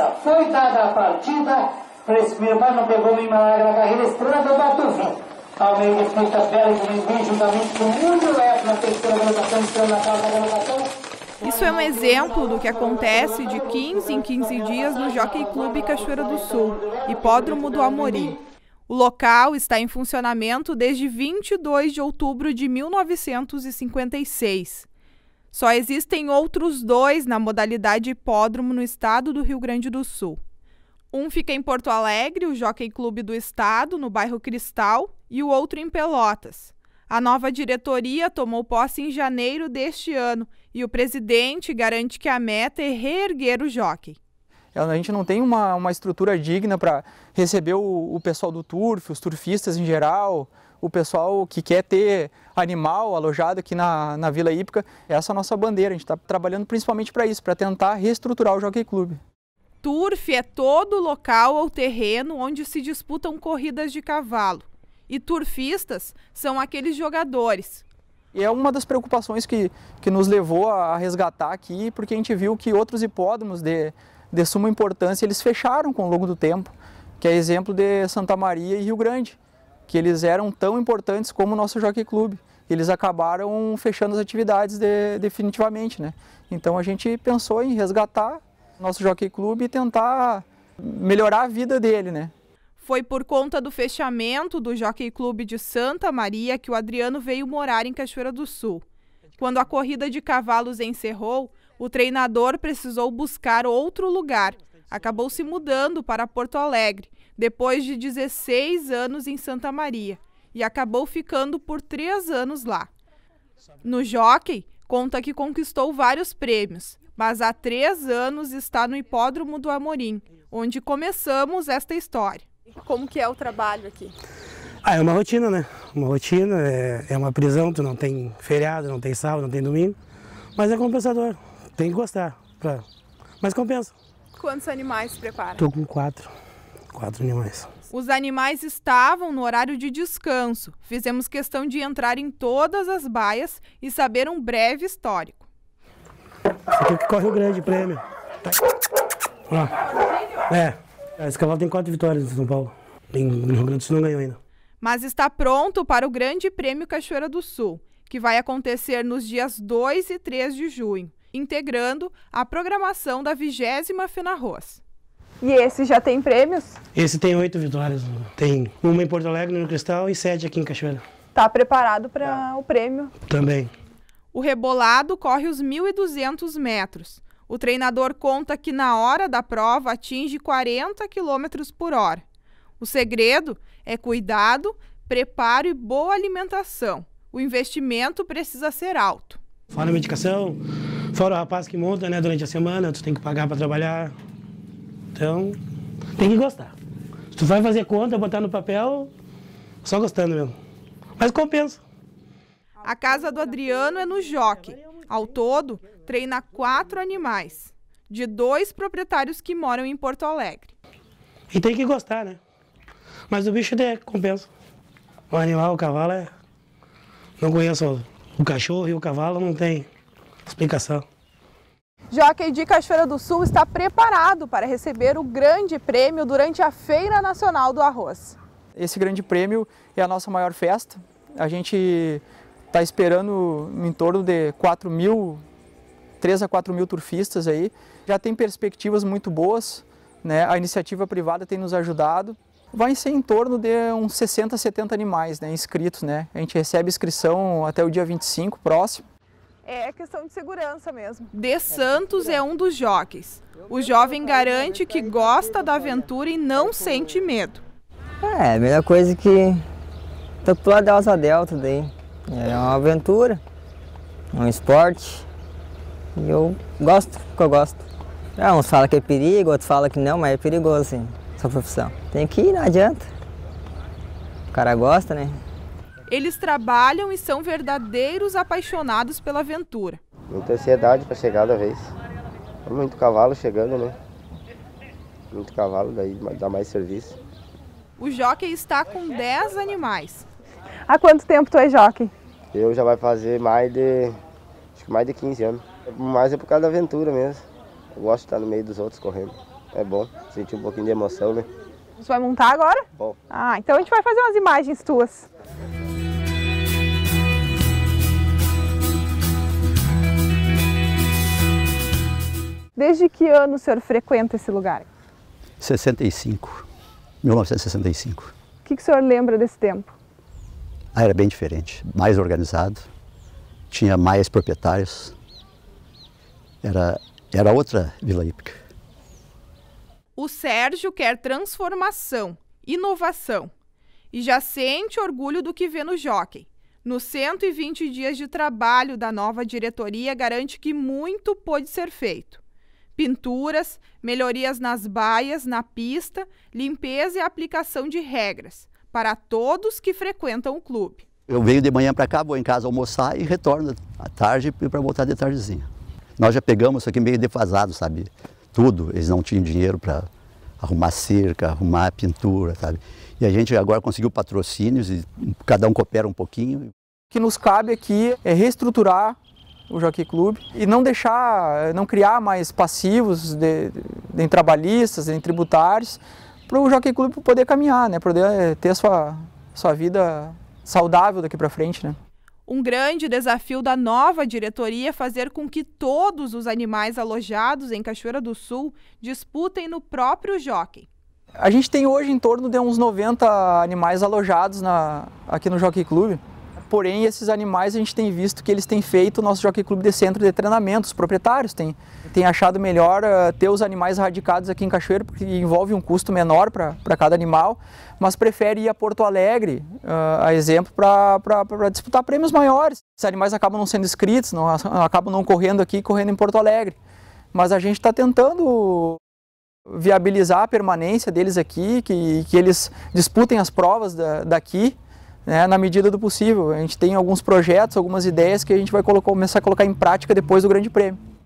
essa foi dada a partida para esse meu pai, não pegou nem malária na carreira, estrela o Batuvi. Ao meio de quinta-feira, domingo, juntamente com o Mundo Leve, na terceira colocação, entrando na quarta colocação. Isso é um exemplo do que acontece de 15 em 15 dias no Jockey Clube Cachoeira do Sul, hipódromo do Amorim. O local está em funcionamento desde 22 de outubro de 1956. Só existem outros dois na modalidade hipódromo no estado do Rio Grande do Sul. Um fica em Porto Alegre, o Jockey Clube do Estado, no bairro Cristal, e o outro em Pelotas. A nova diretoria tomou posse em janeiro deste ano e o presidente garante que a meta é reerguer o jockey. É, a gente não tem uma, uma estrutura digna para receber o, o pessoal do turf, os turfistas em geral, o pessoal que quer ter animal alojado aqui na, na Vila Hípica. É essa é a nossa bandeira, a gente está trabalhando principalmente para isso, para tentar reestruturar o Jockey Clube. Turf é todo local ou terreno onde se disputam corridas de cavalo. E turfistas são aqueles jogadores. E é uma das preocupações que, que nos levou a resgatar aqui, porque a gente viu que outros hipódromos de, de suma importância, eles fecharam com o longo do tempo, que é exemplo de Santa Maria e Rio Grande que eles eram tão importantes como o nosso Jockey Club. Eles acabaram fechando as atividades de, definitivamente, né? Então a gente pensou em resgatar nosso Jockey Club e tentar melhorar a vida dele, né? Foi por conta do fechamento do Jockey Club de Santa Maria que o Adriano veio morar em Cachoeira do Sul. Quando a corrida de cavalos encerrou, o treinador precisou buscar outro lugar. Acabou se mudando para Porto Alegre depois de 16 anos em Santa Maria e acabou ficando por três anos lá. No jockey, conta que conquistou vários prêmios, mas há três anos está no Hipódromo do Amorim, onde começamos esta história. Como que é o trabalho aqui? Ah, é uma rotina, né? Uma rotina, é, é uma prisão, tu não tem feriado, não tem sábado, não tem domingo, mas é compensador, tem que gostar. Pra... Mas compensa. Quantos animais prepara? Tô com quatro. Quatro animais. Os animais estavam no horário de descanso. Fizemos questão de entrar em todas as baias e saber um breve histórico. Esse aqui é que corre o grande prêmio. É. Esse cavalo tem quatro vitórias em São Paulo. Tem, no Rio Grande do Sul não ganhou ainda. Mas está pronto para o Grande Prêmio Cachoeira do Sul, que vai acontecer nos dias 2 e 3 de junho, integrando a programação da 20ª Fenarroz. E esse já tem prêmios? Esse tem oito vitórias. Né? Tem uma em Porto Alegre, no Cristal, e sete aqui em Cachoeira. Tá preparado para o prêmio? Também. O rebolado corre os 1.200 metros. O treinador conta que na hora da prova atinge 40 km por hora. O segredo é cuidado, preparo e boa alimentação. O investimento precisa ser alto. Fora a medicação, fora o rapaz que monta né, durante a semana, tu tem que pagar para trabalhar, então, tem que gostar. Se tu vai fazer conta, botar no papel, só gostando mesmo. Mas compensa. A casa do Adriano é no Joque. Ao todo, treina quatro animais, de dois proprietários que moram em Porto Alegre. E tem que gostar, né? Mas o bicho é compensa. O animal, o cavalo é. Não conheço o cachorro e o cavalo, não tem explicação. Jockey de Cachoeira do Sul está preparado para receber o grande prêmio durante a Feira Nacional do Arroz. Esse grande prêmio é a nossa maior festa. A gente está esperando em torno de 4 mil, 3 a 4 mil turfistas aí. Já tem perspectivas muito boas, né? a iniciativa privada tem nos ajudado. Vai ser em torno de uns 60, 70 animais né, inscritos. Né? A gente recebe inscrição até o dia 25 próximo é, é questão de segurança mesmo. De é, Santos é um dos jockeys. O jovem né? garante que gosta da aventura e não sente medo. É, a melhor coisa é que tá pro lado da Asa Delta daí. É uma aventura, um esporte. E eu gosto porque eu gosto. É, uns falam que é perigo, outros falam que não, mas é perigoso sim, essa profissão. Tem que ir, não adianta. O cara gosta, né? Eles trabalham e são verdadeiros apaixonados pela aventura. Muita ansiedade para chegar da vez. Muito cavalo chegando, né? Muito cavalo, daí dá mais serviço. O jockey está com 10 animais. Há quanto tempo tu é jockey? Eu já vai fazer mais de acho que mais de 15 anos. Mas é por causa da aventura mesmo. Eu gosto de estar no meio dos outros correndo. É bom sentir um pouquinho de emoção, né? Você vai montar agora? Bom. Ah, então a gente vai fazer umas imagens tuas. Desde que ano o senhor frequenta esse lugar? 65, 1965. O que, que o senhor lembra desse tempo? Ah, era bem diferente, mais organizado, tinha mais proprietários, era, era outra Vila Hípica. O Sérgio quer transformação, inovação e já sente orgulho do que vê no Jockey. Nos 120 dias de trabalho da nova diretoria, garante que muito pode ser feito pinturas, melhorias nas baias, na pista, limpeza e aplicação de regras para todos que frequentam o clube. Eu venho de manhã para cá, vou em casa almoçar e retorno à tarde para voltar de tardezinha. Nós já pegamos isso aqui meio defasado, sabe? Tudo, eles não tinham dinheiro para arrumar cerca, arrumar pintura, sabe? E a gente agora conseguiu patrocínios e cada um coopera um pouquinho. O que nos cabe aqui é reestruturar o Jockey Club e não deixar, não criar mais passivos de, de, em trabalhistas, em tributários, para o Jockey Club poder caminhar, né? poder eh, ter a sua, sua vida saudável daqui para frente. Né? Um grande desafio da nova diretoria é fazer com que todos os animais alojados em Cachoeira do Sul disputem no próprio jockey. A gente tem hoje em torno de uns 90 animais alojados na, aqui no Jockey Club. Porém, esses animais a gente tem visto que eles têm feito o nosso Jockey Clube de centro de treinamento, os proprietários têm, têm achado melhor uh, ter os animais radicados aqui em Cachoeiro, porque envolve um custo menor para cada animal, mas prefere ir a Porto Alegre, uh, a exemplo, para disputar prêmios maiores. Esses animais acabam não sendo inscritos, não, acabam não correndo aqui, correndo em Porto Alegre. Mas a gente está tentando viabilizar a permanência deles aqui, que, que eles disputem as provas da, daqui, né, na medida do possível. A gente tem alguns projetos, algumas ideias que a gente vai colocar, começar a colocar em prática depois do Grande Prêmio.